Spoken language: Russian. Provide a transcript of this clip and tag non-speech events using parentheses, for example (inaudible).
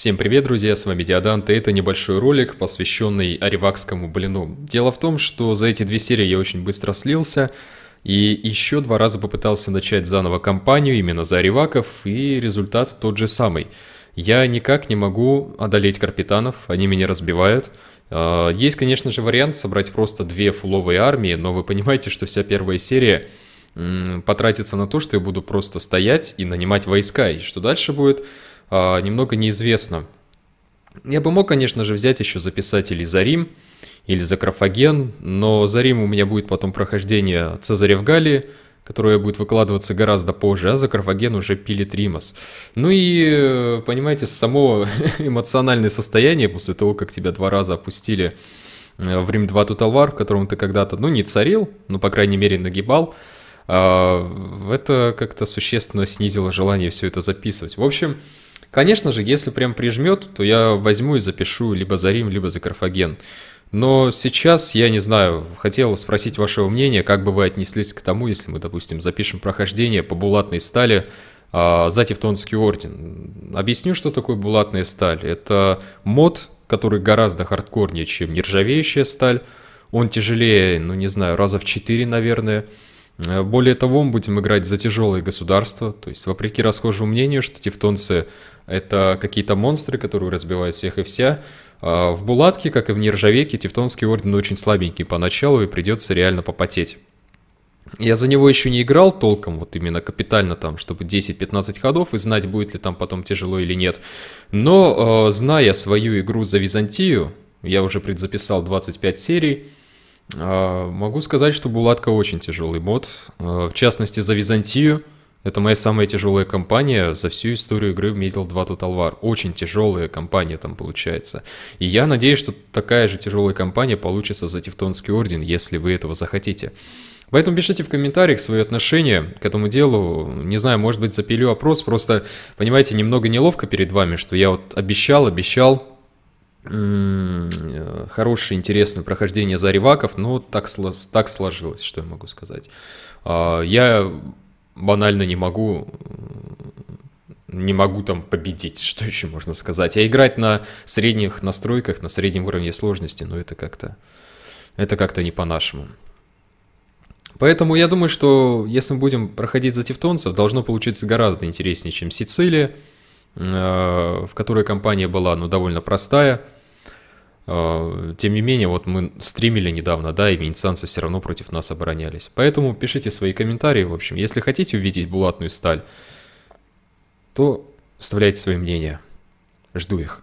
Всем привет, друзья, с вами Диадант, и это небольшой ролик, посвященный аривакскому блину. Дело в том, что за эти две серии я очень быстро слился, и еще два раза попытался начать заново кампанию именно за ариваков, и результат тот же самый. Я никак не могу одолеть карпитанов, они меня разбивают. А, есть, конечно же, вариант собрать просто две фуловые армии, но вы понимаете, что вся первая серия потратится на то, что я буду просто стоять и нанимать войска, и что дальше будет а, немного неизвестно. Я бы мог, конечно же, взять еще записать или за Рим, или за Крафаген, но за Рим у меня будет потом прохождение Цезаря в Галлии, которое будет выкладываться гораздо позже, а за Карфаген уже пилит Римас. Ну и, э, понимаете, само (laughs) эмоциональное состояние после того, как тебя два раза опустили э, в Рим 2 Туталвар, в котором ты когда-то, ну, не царил, но, по крайней мере, нагибал, а, это как-то существенно снизило желание все это записывать. В общем, Конечно же, если прям прижмет, то я возьму и запишу либо за Рим, либо за Карфаген. Но сейчас, я не знаю, хотел спросить вашего мнения, как бы вы отнеслись к тому, если мы, допустим, запишем прохождение по булатной стали э, за Тевтонский орден. Объясню, что такое булатная сталь. Это мод, который гораздо хардкорнее, чем нержавеющая сталь. Он тяжелее, ну не знаю, раза в 4, наверное. Э, более того, мы будем играть за тяжелые государства, то есть вопреки расхожему мнению, что тевтонцы — это какие-то монстры, которые разбивают всех и вся, а в Булатке, как и в Нержавейке, тевтонский орден очень слабенький поначалу и придется реально попотеть. Я за него еще не играл толком, вот именно капитально там, чтобы 10-15 ходов и знать, будет ли там потом тяжело или нет. Но, э, зная свою игру за Византию, я уже предзаписал 25 серий, а, могу сказать, что Булатка очень тяжелый мод. А, в частности, за Византию. Это моя самая тяжелая компания за всю историю игры в Medal 2 Total War. Очень тяжелая компания там получается. И я надеюсь, что такая же тяжелая компания получится за Тевтонский Орден, если вы этого захотите. Поэтому пишите в комментариях свои отношения к этому делу. Не знаю, может быть, запилю опрос. Просто, понимаете, немного неловко перед вами, что я вот обещал, обещал, Э, хорошее, интересное прохождение Зариваков, но так, так сложилось, что я могу сказать. А, я банально не могу не могу там победить, (laughs) что еще можно сказать. А играть на средних настройках, на среднем уровне сложности, ну это как-то это как-то не по-нашему. Поэтому я думаю, что если мы будем проходить за тевтонцев, должно получиться гораздо интереснее, чем Сицилия. Э, в которой компания была, ну, довольно простая. Э, тем не менее, вот мы стримили недавно, да, и венецианцы все равно против нас оборонялись. Поэтому пишите свои комментарии, в общем. Если хотите увидеть булатную сталь, то вставляйте свои мнения. Жду их.